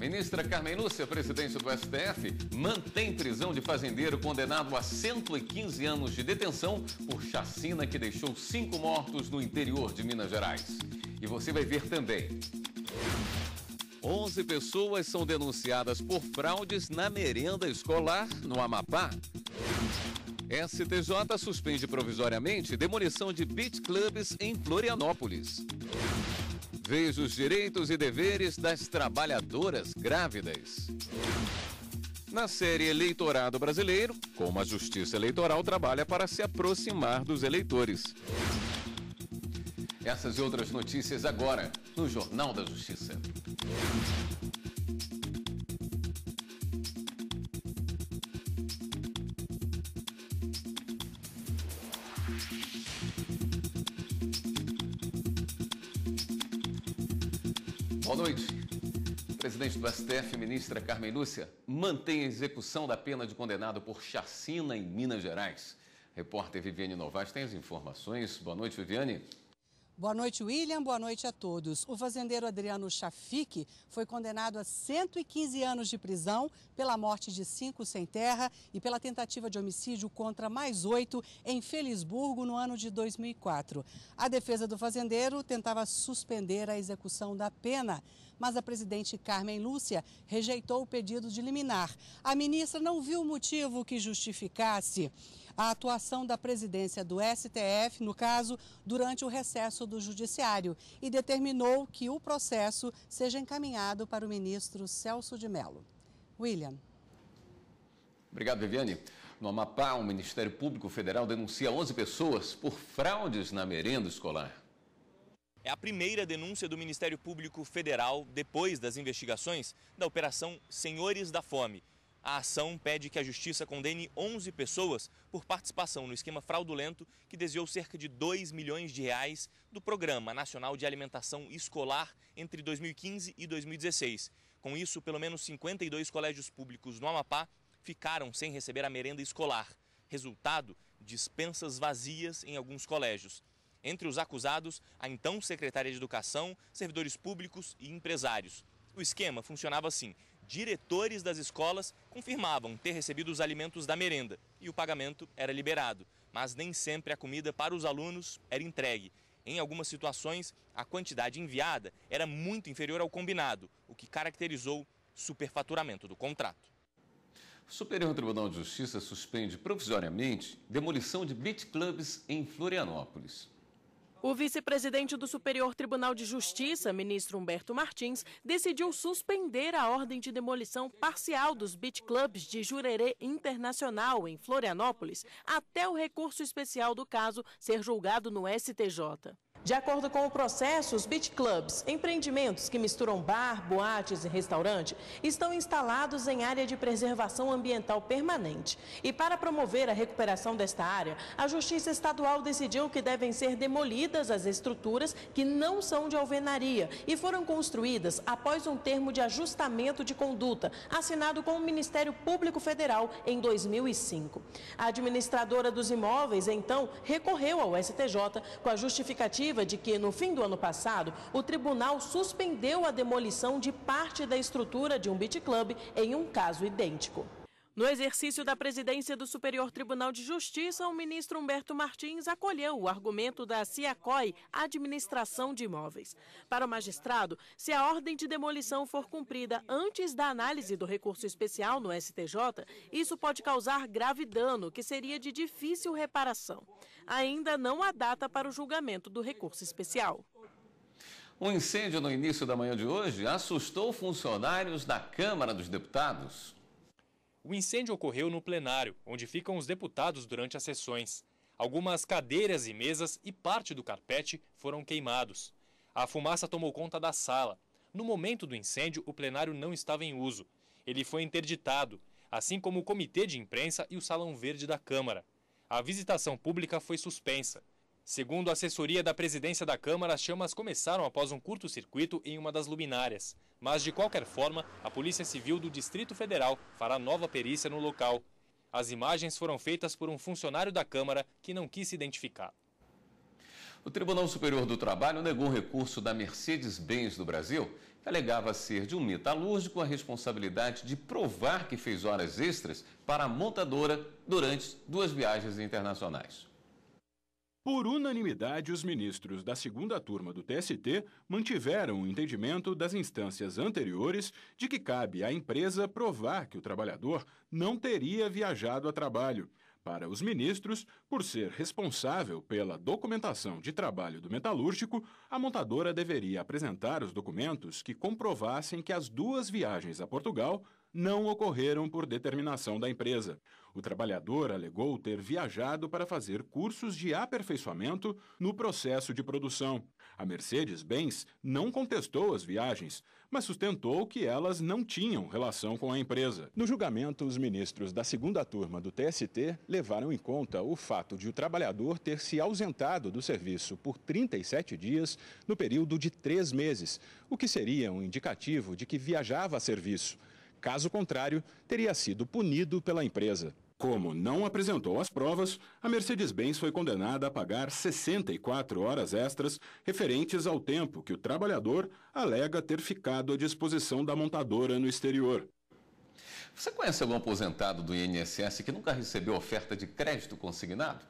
Ministra Carmen Lúcia, presidente do STF, mantém prisão de fazendeiro condenado a 115 anos de detenção por chacina que deixou cinco mortos no interior de Minas Gerais. E você vai ver também. 11 pessoas são denunciadas por fraudes na merenda escolar no Amapá. STJ suspende provisoriamente demolição de beat clubs em Florianópolis. Veja os direitos e deveres das trabalhadoras grávidas. Na série Eleitorado Brasileiro, como a Justiça Eleitoral trabalha para se aproximar dos eleitores. Essas e outras notícias agora no Jornal da Justiça. Boa noite. Presidente do STF, ministra Carmen Lúcia, mantém a execução da pena de condenado por chacina em Minas Gerais. Repórter Viviane Novaes tem as informações. Boa noite, Viviane. Boa noite, William. Boa noite a todos. O fazendeiro Adriano Chafik foi condenado a 115 anos de prisão pela morte de cinco sem terra e pela tentativa de homicídio contra mais oito em Felisburgo no ano de 2004. A defesa do fazendeiro tentava suspender a execução da pena, mas a presidente Carmen Lúcia rejeitou o pedido de liminar. A ministra não viu motivo que justificasse a atuação da presidência do STF, no caso, durante o recesso do Judiciário, e determinou que o processo seja encaminhado para o ministro Celso de Mello. William. Obrigado, Viviane. No Amapá, o Ministério Público Federal denuncia 11 pessoas por fraudes na merenda escolar. É a primeira denúncia do Ministério Público Federal depois das investigações da Operação Senhores da Fome. A ação pede que a justiça condene 11 pessoas por participação no esquema fraudulento que desviou cerca de 2 milhões de reais do Programa Nacional de Alimentação Escolar entre 2015 e 2016. Com isso, pelo menos 52 colégios públicos no Amapá ficaram sem receber a merenda escolar. Resultado: dispensas vazias em alguns colégios. Entre os acusados, a então secretária de Educação, servidores públicos e empresários. O esquema funcionava assim: diretores das escolas confirmavam ter recebido os alimentos da merenda e o pagamento era liberado, mas nem sempre a comida para os alunos era entregue. Em algumas situações, a quantidade enviada era muito inferior ao combinado, o que caracterizou superfaturamento do contrato. O Superior Tribunal de Justiça suspende provisoriamente demolição de beat clubs em Florianópolis. O vice-presidente do Superior Tribunal de Justiça, ministro Humberto Martins, decidiu suspender a ordem de demolição parcial dos beat clubs de Jurerê Internacional, em Florianópolis, até o recurso especial do caso ser julgado no STJ. De acordo com o processo, os beach clubs, empreendimentos que misturam bar, boates e restaurante, estão instalados em área de preservação ambiental permanente. E para promover a recuperação desta área, a Justiça Estadual decidiu que devem ser demolidos demolidas as estruturas que não são de alvenaria e foram construídas após um termo de ajustamento de conduta assinado com o Ministério Público Federal em 2005. A administradora dos imóveis, então, recorreu ao STJ com a justificativa de que, no fim do ano passado, o tribunal suspendeu a demolição de parte da estrutura de um beat club em um caso idêntico. No exercício da presidência do Superior Tribunal de Justiça, o ministro Humberto Martins acolheu o argumento da CIACOI, Administração de Imóveis. Para o magistrado, se a ordem de demolição for cumprida antes da análise do recurso especial no STJ, isso pode causar grave dano, que seria de difícil reparação. Ainda não há data para o julgamento do recurso especial. Um incêndio no início da manhã de hoje assustou funcionários da Câmara dos Deputados. O incêndio ocorreu no plenário, onde ficam os deputados durante as sessões. Algumas cadeiras e mesas e parte do carpete foram queimados. A fumaça tomou conta da sala. No momento do incêndio, o plenário não estava em uso. Ele foi interditado, assim como o comitê de imprensa e o salão verde da Câmara. A visitação pública foi suspensa. Segundo a assessoria da presidência da Câmara, as chamas começaram após um curto-circuito em uma das luminárias. Mas, de qualquer forma, a Polícia Civil do Distrito Federal fará nova perícia no local. As imagens foram feitas por um funcionário da Câmara que não quis se identificar. O Tribunal Superior do Trabalho negou recurso da Mercedes-Benz do Brasil, que alegava ser de um metalúrgico a responsabilidade de provar que fez horas extras para a montadora durante duas viagens internacionais. Por unanimidade, os ministros da segunda turma do TST mantiveram o entendimento das instâncias anteriores de que cabe à empresa provar que o trabalhador não teria viajado a trabalho. Para os ministros, por ser responsável pela documentação de trabalho do metalúrgico, a montadora deveria apresentar os documentos que comprovassem que as duas viagens a Portugal não ocorreram por determinação da empresa. O trabalhador alegou ter viajado para fazer cursos de aperfeiçoamento no processo de produção. A Mercedes Benz não contestou as viagens, mas sustentou que elas não tinham relação com a empresa. No julgamento, os ministros da segunda turma do TST levaram em conta o fato de o trabalhador ter se ausentado do serviço por 37 dias no período de três meses, o que seria um indicativo de que viajava a serviço. Caso contrário, teria sido punido pela empresa. Como não apresentou as provas, a Mercedes-Benz foi condenada a pagar 64 horas extras referentes ao tempo que o trabalhador alega ter ficado à disposição da montadora no exterior. Você conhece algum aposentado do INSS que nunca recebeu oferta de crédito consignado?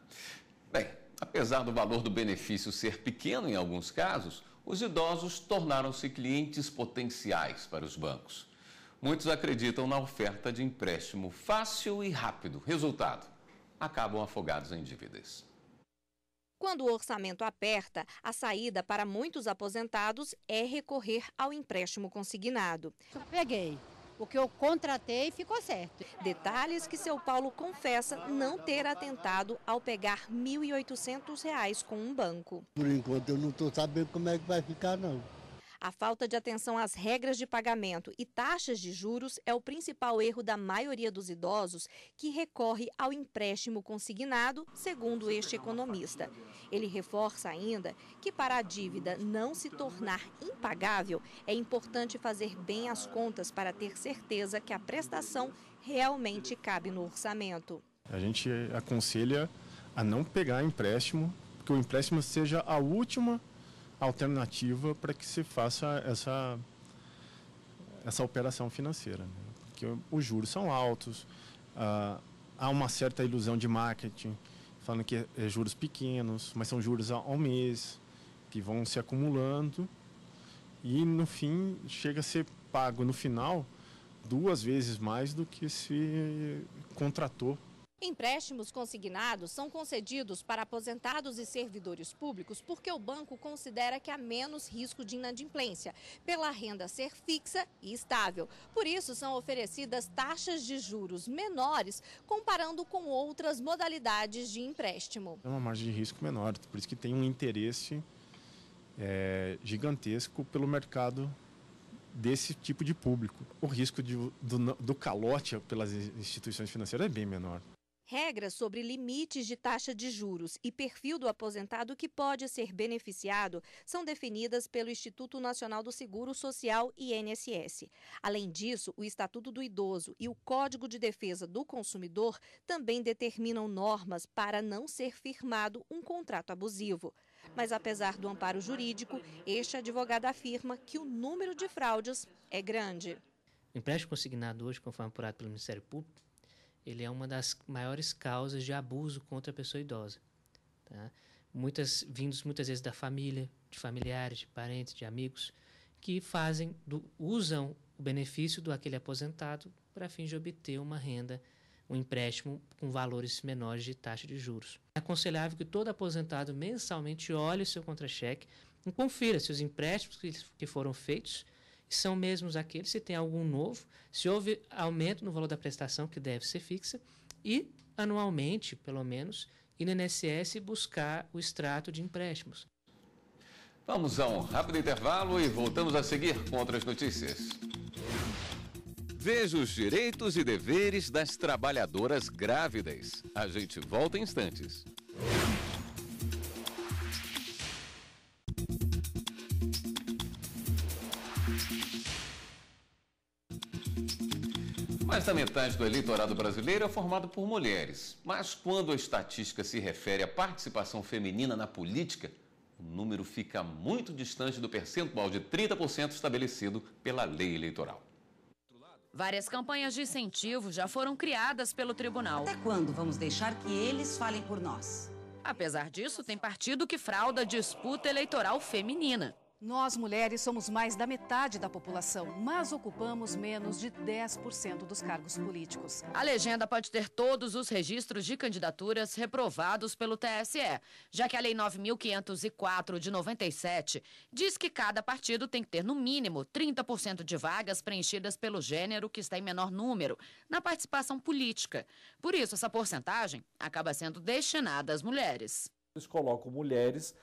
Bem, apesar do valor do benefício ser pequeno em alguns casos, os idosos tornaram-se clientes potenciais para os bancos. Muitos acreditam na oferta de empréstimo fácil e rápido. Resultado: acabam afogados em dívidas. Quando o orçamento aperta, a saída para muitos aposentados é recorrer ao empréstimo consignado. Eu peguei. O que eu contratei ficou certo. Detalhes que seu Paulo confessa não ter atentado ao pegar R$ 1.800 com um banco. Por enquanto eu não estou sabendo como é que vai ficar, não. A falta de atenção às regras de pagamento e taxas de juros é o principal erro da maioria dos idosos que recorre ao empréstimo consignado, segundo este economista. Ele reforça ainda que, para a dívida não se tornar impagável, é importante fazer bem as contas para ter certeza que a prestação realmente cabe no orçamento. A gente aconselha a não pegar empréstimo, que o empréstimo seja a última alternativa para que se faça essa, essa operação financeira. Né? Porque os juros são altos, ah, há uma certa ilusão de marketing, falando que é, é juros pequenos, mas são juros ao mês, que vão se acumulando e no fim chega a ser pago no final duas vezes mais do que se contratou Empréstimos consignados são concedidos para aposentados e servidores públicos porque o banco considera que há menos risco de inadimplência, pela renda ser fixa e estável. Por isso, são oferecidas taxas de juros menores comparando com outras modalidades de empréstimo. É uma margem de risco menor, por isso que tem um interesse é, gigantesco pelo mercado desse tipo de público. O risco de, do, do calote pelas instituições financeiras é bem menor regras sobre limites de taxa de juros e perfil do aposentado que pode ser beneficiado são definidas pelo Instituto Nacional do Seguro Social INSS. Além disso, o Estatuto do Idoso e o Código de Defesa do Consumidor também determinam normas para não ser firmado um contrato abusivo. Mas apesar do amparo jurídico, este advogado afirma que o número de fraudes é grande. O empréstimo consignado hoje, conforme apurado pelo Ministério Público, ele é uma das maiores causas de abuso contra a pessoa idosa. Tá? Muitas, vindos muitas vezes da família, de familiares, de parentes, de amigos, que fazem, do, usam o benefício do aquele aposentado para fins de obter uma renda, um empréstimo com valores menores de taxa de juros. É aconselhável que todo aposentado mensalmente olhe o seu contra-cheque e confira se os empréstimos que, que foram feitos são mesmos aqueles, se tem algum novo, se houve aumento no valor da prestação, que deve ser fixa, e anualmente, pelo menos, ir no INSS buscar o extrato de empréstimos. Vamos a um rápido intervalo e voltamos a seguir com outras notícias. Veja os direitos e deveres das trabalhadoras grávidas. A gente volta em instantes. Certa metade do eleitorado brasileiro é formado por mulheres, mas quando a estatística se refere à participação feminina na política, o número fica muito distante do percentual de 30% estabelecido pela lei eleitoral. Várias campanhas de incentivo já foram criadas pelo tribunal. Até quando vamos deixar que eles falem por nós? Apesar disso, tem partido que frauda disputa eleitoral feminina. Nós, mulheres, somos mais da metade da população, mas ocupamos menos de 10% dos cargos políticos. A legenda pode ter todos os registros de candidaturas reprovados pelo TSE, já que a Lei 9.504 de 97 diz que cada partido tem que ter, no mínimo, 30% de vagas preenchidas pelo gênero que está em menor número na participação política. Por isso, essa porcentagem acaba sendo destinada às mulheres. Eles colocam mulheres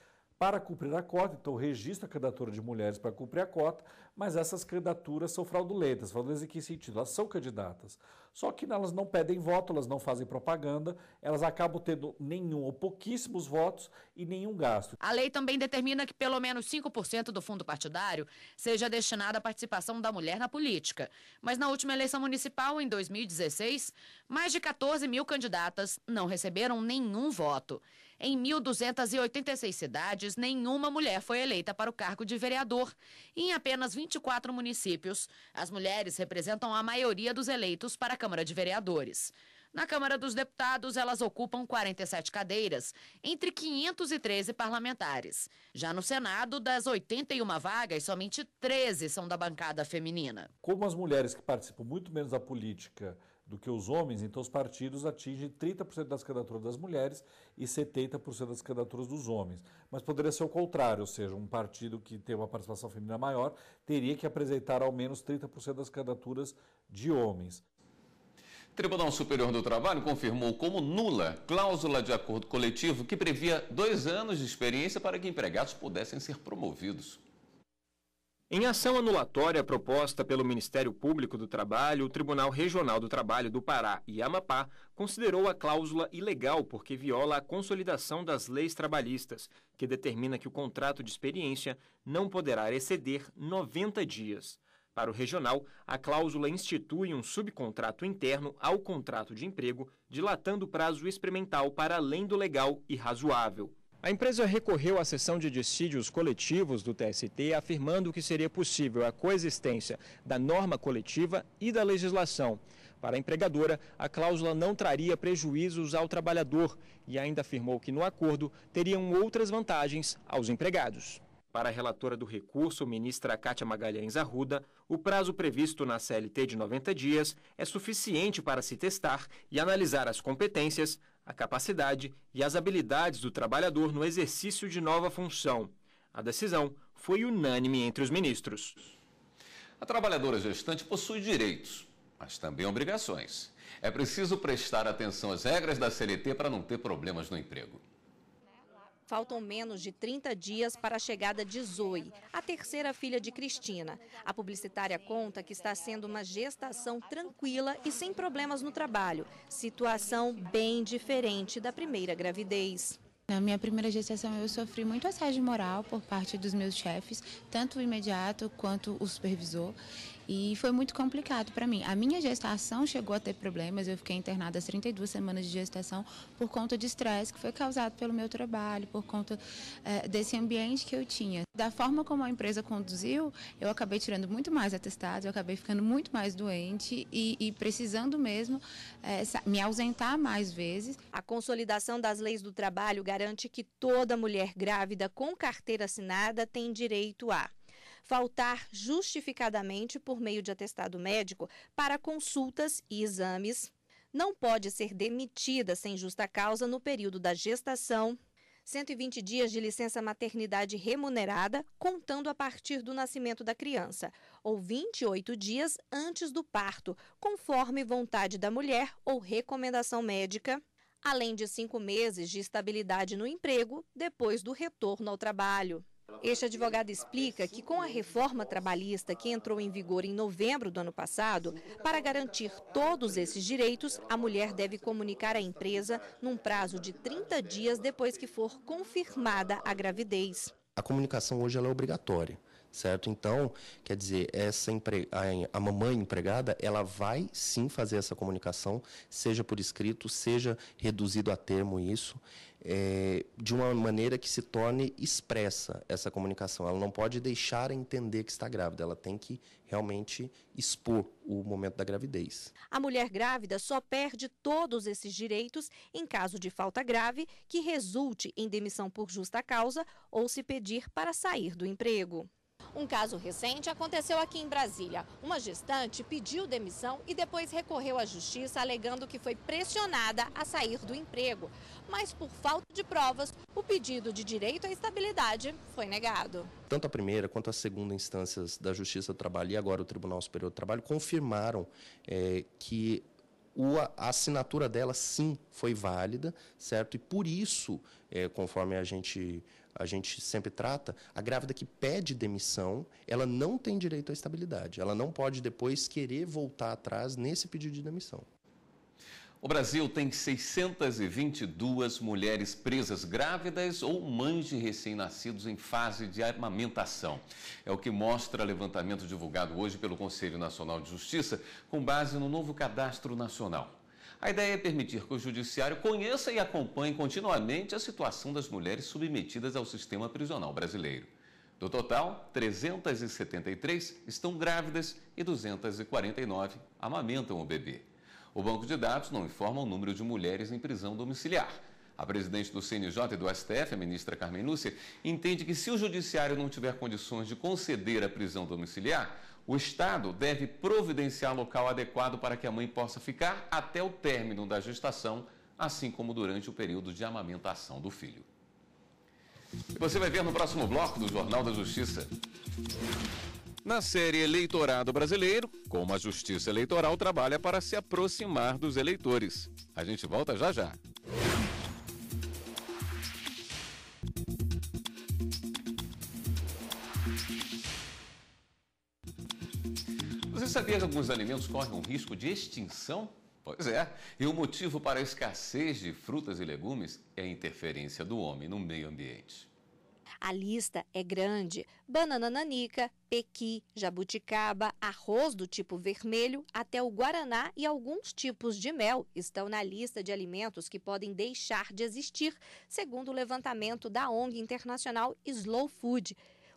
para cumprir a cota, então registra a candidatura de mulheres para cumprir a cota, mas essas candidaturas são fraudulentas. Fraudulentas em que sentido? Elas são candidatas. Só que elas não pedem voto, elas não fazem propaganda, elas acabam tendo nenhum ou pouquíssimos votos e nenhum gasto. A lei também determina que pelo menos 5% do fundo partidário seja destinado à participação da mulher na política. Mas na última eleição municipal, em 2016, mais de 14 mil candidatas não receberam nenhum voto. Em 1.286 cidades, nenhuma mulher foi eleita para o cargo de vereador. E em apenas 24 municípios, as mulheres representam a maioria dos eleitos para a Câmara de Vereadores. Na Câmara dos Deputados, elas ocupam 47 cadeiras, entre 513 parlamentares. Já no Senado, das 81 vagas, somente 13 são da bancada feminina. Como as mulheres que participam muito menos da política do que os homens, então os partidos atingem 30% das candidaturas das mulheres e 70% das candidaturas dos homens. Mas poderia ser o contrário, ou seja, um partido que tem uma participação feminina maior teria que apresentar ao menos 30% das candidaturas de homens. Tribunal Superior do Trabalho confirmou como nula cláusula de acordo coletivo que previa dois anos de experiência para que empregados pudessem ser promovidos. Em ação anulatória proposta pelo Ministério Público do Trabalho, o Tribunal Regional do Trabalho do Pará e Amapá considerou a cláusula ilegal porque viola a consolidação das leis trabalhistas, que determina que o contrato de experiência não poderá exceder 90 dias. Para o regional, a cláusula institui um subcontrato interno ao contrato de emprego, dilatando o prazo experimental para além do legal e razoável. A empresa recorreu à sessão de dissídios coletivos do TST, afirmando que seria possível a coexistência da norma coletiva e da legislação. Para a empregadora, a cláusula não traria prejuízos ao trabalhador e ainda afirmou que no acordo teriam outras vantagens aos empregados. Para a relatora do recurso, ministra Kátia Magalhães Arruda, o prazo previsto na CLT de 90 dias é suficiente para se testar e analisar as competências a capacidade e as habilidades do trabalhador no exercício de nova função. A decisão foi unânime entre os ministros. A trabalhadora gestante possui direitos, mas também obrigações. É preciso prestar atenção às regras da CLT para não ter problemas no emprego. Faltam menos de 30 dias para a chegada de Zoe, a terceira filha de Cristina. A publicitária conta que está sendo uma gestação tranquila e sem problemas no trabalho, situação bem diferente da primeira gravidez. Na minha primeira gestação, eu sofri muito assédio moral por parte dos meus chefes, tanto o imediato quanto o supervisor. E foi muito complicado para mim. A minha gestação chegou a ter problemas, eu fiquei internada as 32 semanas de gestação por conta de estresse que foi causado pelo meu trabalho, por conta é, desse ambiente que eu tinha. Da forma como a empresa conduziu, eu acabei tirando muito mais atestados, eu acabei ficando muito mais doente e, e precisando mesmo é, me ausentar mais vezes. A consolidação das leis do trabalho garante que toda mulher grávida com carteira assinada tem direito a faltar justificadamente por meio de atestado médico para consultas e exames, não pode ser demitida sem justa causa no período da gestação, 120 dias de licença maternidade remunerada, contando a partir do nascimento da criança, ou 28 dias antes do parto, conforme vontade da mulher ou recomendação médica, além de cinco meses de estabilidade no emprego depois do retorno ao trabalho. Este advogado explica que com a reforma trabalhista que entrou em vigor em novembro do ano passado, para garantir todos esses direitos, a mulher deve comunicar à empresa num prazo de 30 dias depois que for confirmada a gravidez. A comunicação hoje é obrigatória certo? Então, quer dizer, essa empre... a mamãe empregada, ela vai sim fazer essa comunicação, seja por escrito, seja reduzido a termo isso, é, de uma maneira que se torne expressa essa comunicação. Ela não pode deixar entender que está grávida, ela tem que realmente expor o momento da gravidez. A mulher grávida só perde todos esses direitos em caso de falta grave que resulte em demissão por justa causa ou se pedir para sair do emprego. Um caso recente aconteceu aqui em Brasília. Uma gestante pediu demissão e depois recorreu à justiça alegando que foi pressionada a sair do emprego. Mas por falta de provas, o pedido de direito à estabilidade foi negado. Tanto a primeira quanto a segunda instâncias da Justiça do Trabalho e agora o Tribunal Superior do Trabalho confirmaram é, que a assinatura dela sim foi válida, certo? E por isso, é, conforme a gente a gente sempre trata, a grávida que pede demissão, ela não tem direito à estabilidade. Ela não pode depois querer voltar atrás nesse pedido de demissão. O Brasil tem 622 mulheres presas grávidas ou mães de recém-nascidos em fase de amamentação. É o que mostra levantamento divulgado hoje pelo Conselho Nacional de Justiça, com base no novo Cadastro Nacional. A ideia é permitir que o Judiciário conheça e acompanhe continuamente a situação das mulheres submetidas ao sistema prisional brasileiro. Do total, 373 estão grávidas e 249 amamentam o bebê. O banco de dados não informa o número de mulheres em prisão domiciliar. A presidente do CNJ e do STF, a ministra Carmen Lúcia, entende que se o judiciário não tiver condições de conceder a prisão domiciliar, o Estado deve providenciar local adequado para que a mãe possa ficar até o término da gestação, assim como durante o período de amamentação do filho. E você vai ver no próximo bloco do Jornal da Justiça. Na série Eleitorado Brasileiro, como a Justiça Eleitoral trabalha para se aproximar dos eleitores. A gente volta já já. sabia que alguns alimentos correm um risco de extinção? Pois é, e o motivo para a escassez de frutas e legumes é a interferência do homem no meio ambiente. A lista é grande: banana nanica, pequi, jabuticaba, arroz do tipo vermelho, até o guaraná e alguns tipos de mel estão na lista de alimentos que podem deixar de existir, segundo o levantamento da ONG internacional Slow Food,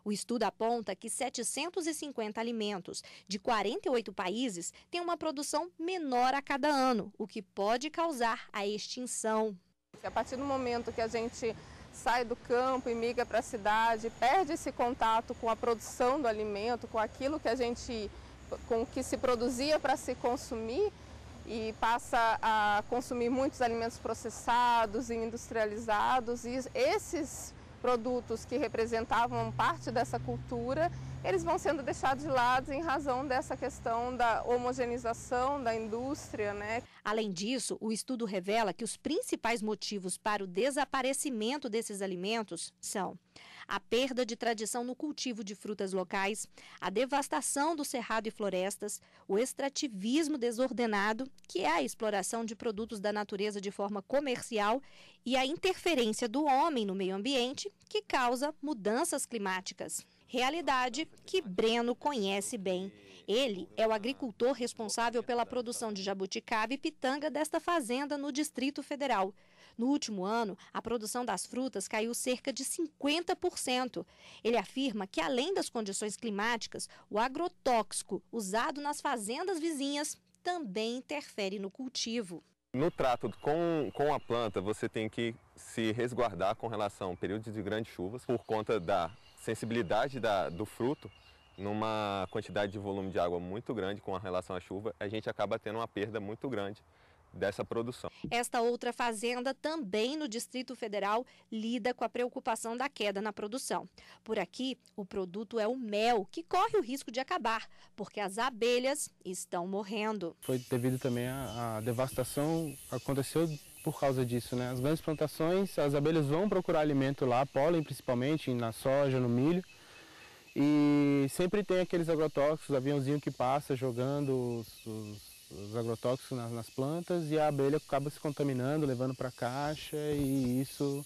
o estudo aponta que 750 alimentos de 48 países têm uma produção menor a cada ano, o que pode causar a extinção. A partir do momento que a gente sai do campo e migra para a cidade, perde esse contato com a produção do alimento, com aquilo que a gente, com o que se produzia para se consumir e passa a consumir muitos alimentos processados e industrializados e esses produtos que representavam parte dessa cultura eles vão sendo deixados de lado em razão dessa questão da homogeneização da indústria. Né? Além disso, o estudo revela que os principais motivos para o desaparecimento desses alimentos são a perda de tradição no cultivo de frutas locais, a devastação do cerrado e florestas, o extrativismo desordenado, que é a exploração de produtos da natureza de forma comercial, e a interferência do homem no meio ambiente, que causa mudanças climáticas realidade que Breno conhece bem. Ele é o agricultor responsável pela produção de jabuticaba e pitanga desta fazenda no Distrito Federal. No último ano, a produção das frutas caiu cerca de 50%. Ele afirma que, além das condições climáticas, o agrotóxico usado nas fazendas vizinhas também interfere no cultivo. No trato com, com a planta, você tem que se resguardar com relação a períodos de grandes chuvas, por conta da sensibilidade da, do fruto, numa quantidade de volume de água muito grande com relação à chuva, a gente acaba tendo uma perda muito grande dessa produção. Esta outra fazenda, também no Distrito Federal, lida com a preocupação da queda na produção. Por aqui, o produto é o mel, que corre o risco de acabar, porque as abelhas estão morrendo. Foi devido também à devastação aconteceu por causa disso, né? As grandes plantações, as abelhas vão procurar alimento lá, pólen principalmente, na soja, no milho. E sempre tem aqueles agrotóxicos, aviãozinho que passa jogando os, os os agrotóxicos nas, nas, plantas e a abelha acaba se contaminando, levando para a caixa e isso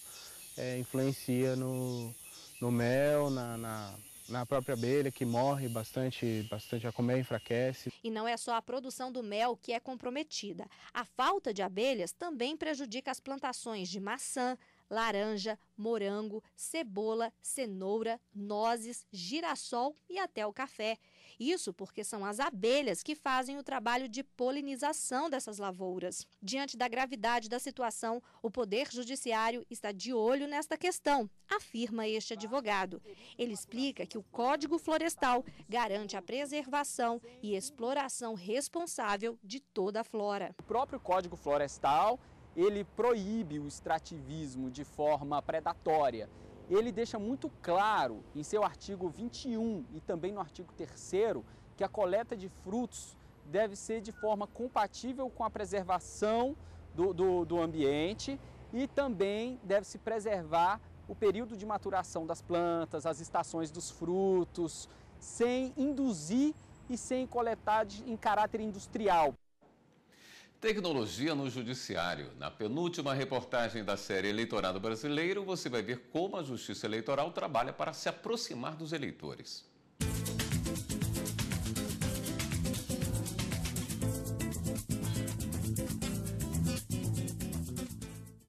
é, influencia no, no mel, na, na na própria abelha que morre bastante, bastante a comer enfraquece. E não é só a produção do mel que é comprometida. A falta de abelhas também prejudica as plantações de maçã, laranja, morango, cebola, cenoura, nozes, girassol e até o café. Isso porque são as abelhas que fazem o trabalho de polinização dessas lavouras. Diante da gravidade da situação, o Poder Judiciário está de olho nesta questão, afirma este advogado. Ele explica que o Código Florestal garante a preservação e exploração responsável de toda a flora. O próprio Código Florestal, ele proíbe o extrativismo de forma predatória ele deixa muito claro em seu artigo 21 e também no artigo 3 que a coleta de frutos deve ser de forma compatível com a preservação do, do, do ambiente e também deve se preservar o período de maturação das plantas, as estações dos frutos, sem induzir e sem coletar de, em caráter industrial. Tecnologia no Judiciário. Na penúltima reportagem da série Eleitorado Brasileiro, você vai ver como a Justiça Eleitoral trabalha para se aproximar dos eleitores.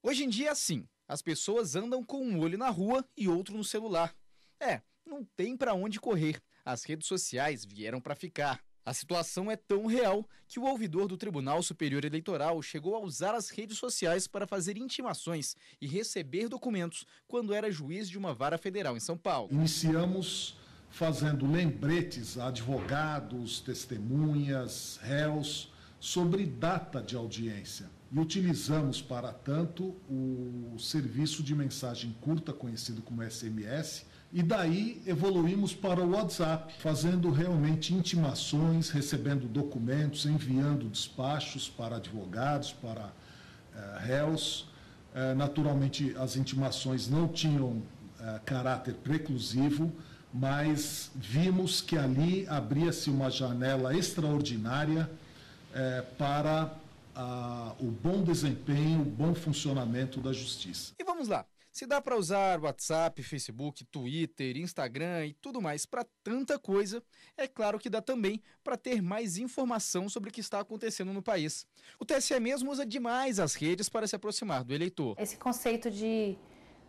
Hoje em dia é assim. As pessoas andam com um olho na rua e outro no celular. É, não tem para onde correr. As redes sociais vieram para ficar. A situação é tão real que o ouvidor do Tribunal Superior Eleitoral chegou a usar as redes sociais para fazer intimações e receber documentos quando era juiz de uma vara federal em São Paulo. Iniciamos fazendo lembretes a advogados, testemunhas, réus sobre data de audiência e utilizamos para tanto o serviço de mensagem curta conhecido como SMS e daí evoluímos para o WhatsApp, fazendo realmente intimações, recebendo documentos, enviando despachos para advogados, para uh, réus. Uh, naturalmente, as intimações não tinham uh, caráter preclusivo, mas vimos que ali abria-se uma janela extraordinária para ah, o bom desempenho, o bom funcionamento da justiça. E vamos lá. Se dá para usar WhatsApp, Facebook, Twitter, Instagram e tudo mais para tanta coisa, é claro que dá também para ter mais informação sobre o que está acontecendo no país. O TSE mesmo usa demais as redes para se aproximar do eleitor. Esse conceito de,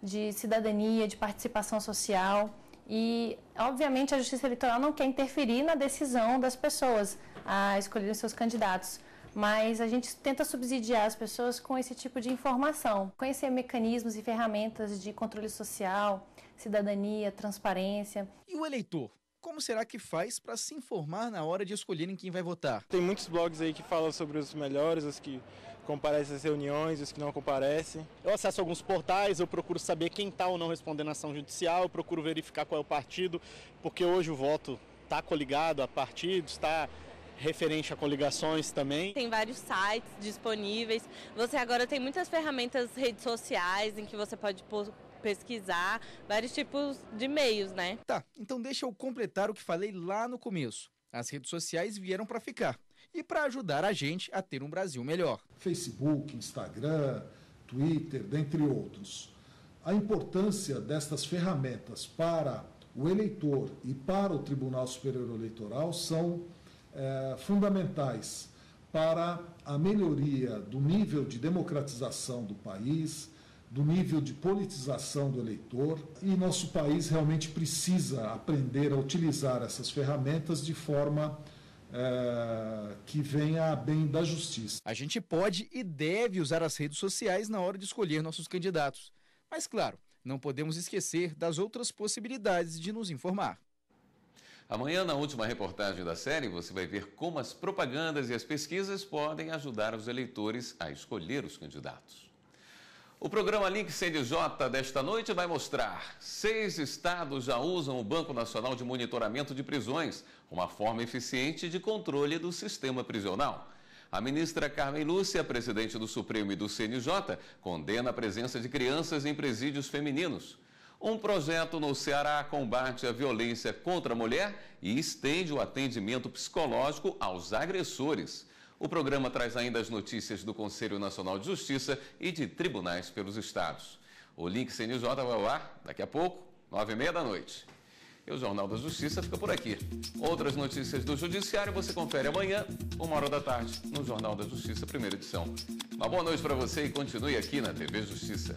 de cidadania, de participação social. E, obviamente, a Justiça Eleitoral não quer interferir na decisão das pessoas a escolherem seus candidatos mas a gente tenta subsidiar as pessoas com esse tipo de informação. Conhecer mecanismos e ferramentas de controle social, cidadania, transparência. E o eleitor? como será que faz para se informar na hora de escolherem quem vai votar? Tem muitos blogs aí que falam sobre os melhores, os que comparecem às reuniões, os que não comparecem. Eu acesso alguns portais, eu procuro saber quem está ou não respondendo a ação judicial, eu procuro verificar qual é o partido, porque hoje o voto está coligado a partidos, está referente a coligações também. Tem vários sites disponíveis. Você agora tem muitas ferramentas, redes sociais, em que você pode pesquisar vários tipos de meios, né? Tá, então deixa eu completar o que falei lá no começo. As redes sociais vieram para ficar e para ajudar a gente a ter um Brasil melhor. Facebook, Instagram, Twitter, dentre outros. A importância destas ferramentas para o eleitor e para o Tribunal Superior Eleitoral são é, fundamentais para a melhoria do nível de democratização do país, do nível de politização do eleitor, e nosso país realmente precisa aprender a utilizar essas ferramentas de forma é, que venha a bem da justiça. A gente pode e deve usar as redes sociais na hora de escolher nossos candidatos. Mas, claro, não podemos esquecer das outras possibilidades de nos informar. Amanhã, na última reportagem da série, você vai ver como as propagandas e as pesquisas podem ajudar os eleitores a escolher os candidatos. O programa Link CNJ desta noite vai mostrar: seis estados já usam o Banco Nacional de Monitoramento de Prisões, uma forma eficiente de controle do sistema prisional. A ministra Carmen Lúcia, presidente do Supremo e do CNJ, condena a presença de crianças em presídios femininos. Um projeto no Ceará combate a violência contra a mulher e estende o atendimento psicológico aos agressores. O programa traz ainda as notícias do Conselho Nacional de Justiça e de tribunais pelos estados. O Link CNJ vai ao ar daqui a pouco, nove e meia da noite. E o Jornal da Justiça fica por aqui. Outras notícias do Judiciário você confere amanhã, uma hora da tarde, no Jornal da Justiça, primeira edição. Uma boa noite para você e continue aqui na TV Justiça.